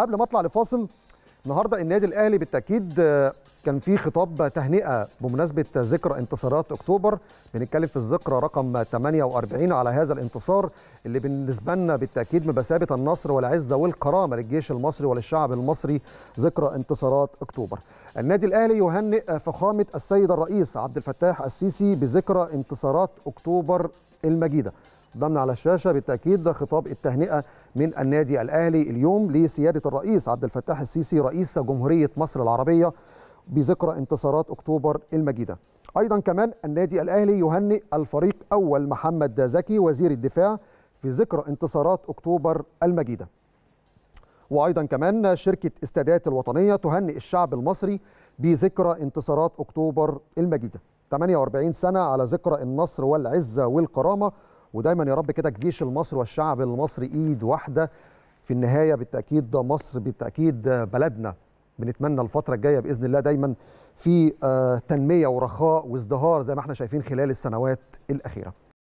قبل ما اطلع لفاصل النهارده النادي الاهلي بالتاكيد آه، كان في خطاب تهنئه بمناسبه ذكرى انتصارات اكتوبر بنتكلم في الذكرى رقم 48 على هذا الانتصار اللي بالنسبه لنا بالتاكيد بمثابه النصر والعزه والكرامه للجيش المصري وللشعب المصري ذكرى انتصارات اكتوبر. النادي الاهلي يهنئ فخامه السيد الرئيس عبد الفتاح السيسي بذكرى انتصارات اكتوبر المجيده. ضمن على الشاشه بالتاكيد خطاب التهنئه من النادي الاهلي اليوم لسياده الرئيس عبد الفتاح السيسي رئيس جمهوريه مصر العربيه بذكرى انتصارات اكتوبر المجيده. ايضا كمان النادي الاهلي يهنئ الفريق اول محمد زكي وزير الدفاع في ذكرى انتصارات اكتوبر المجيده. وايضا كمان شركه استادات الوطنيه تهنئ الشعب المصري بذكرى انتصارات اكتوبر المجيده. 48 سنه على ذكرى النصر والعزه والكرامه ودايما يا رب كده الجيش المصري والشعب المصري ايد واحده في النهايه بالتاكيد ده مصر بالتاكيد بلدنا بنتمنى الفتره الجايه باذن الله دايما في آه، تنميه ورخاء وازدهار زي ما احنا شايفين خلال السنوات الاخيره